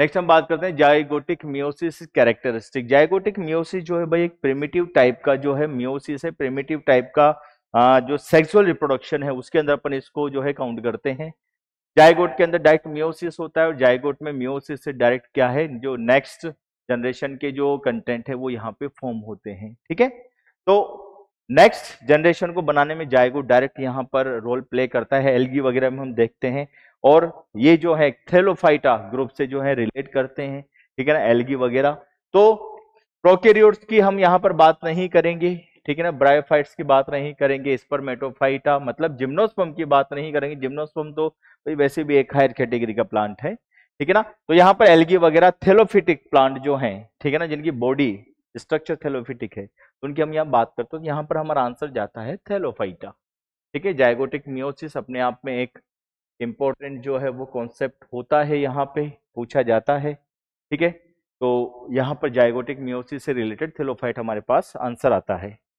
next हम बात करते हैं zygotic meiosis characteristic zygotic meiosis जो है भाई एक प्रिमिटिव टाइप का जो है म्योसिस है प्रिमिटिव टाइप का जो सेक्सुअल रिप्रोडक्शन है उसके अंदर अपन इसको जो है काउंट करते हैं जायगोट के अंदर डायरेक्ट म्योसिस होता है और जायगोट में म्योसिस से डायरेक्ट क्या है जो नेक्स्ट जनरेशन के जो कंटेंट है वो यहाँ पे फॉर्म होते हैं ठीक है तो नेक्स्ट जनरेशन को बनाने में जायगोट डायरेक्ट यहाँ पर रोल प्ले करता है एलगी वगैरह में हम देखते हैं और ये जो है थेलोफाइटा ग्रुप से जो है रिलेट करते हैं ठीक है ना एलगी वगैरह तो प्रोकेरियोट्स की हम यहाँ पर बात नहीं करेंगे ठीक है ना ब्रायोफाइट्स की बात नहीं करेंगे स्पर्मेटोफाइटा मतलब जिम्नोस्पम की बात नहीं करेंगे जिम्नोस्पम तो वैसे भी एक हायर कैटेगरी का प्लांट है ठीक है ना तो यहाँ पर एलगी वगैरह थेलोफिटिक प्लांट जो है ठीक है ना जिनकी बॉडी स्ट्रक्चर थेलोफिटिक है तो उनकी हम यहाँ बात करते हैं तो यहाँ पर हमारा आंसर जाता है थेलोफाइटा ठीक है जायगोटिक मियोसिस अपने आप में एक इम्पोर्टेंट जो है वो कॉन्सेप्ट होता है यहाँ पे पूछा जाता है ठीक है तो यहाँ पर जायगोटिक मियोसिस से रिलेटेड थेलोफाइट हमारे पास आंसर आता है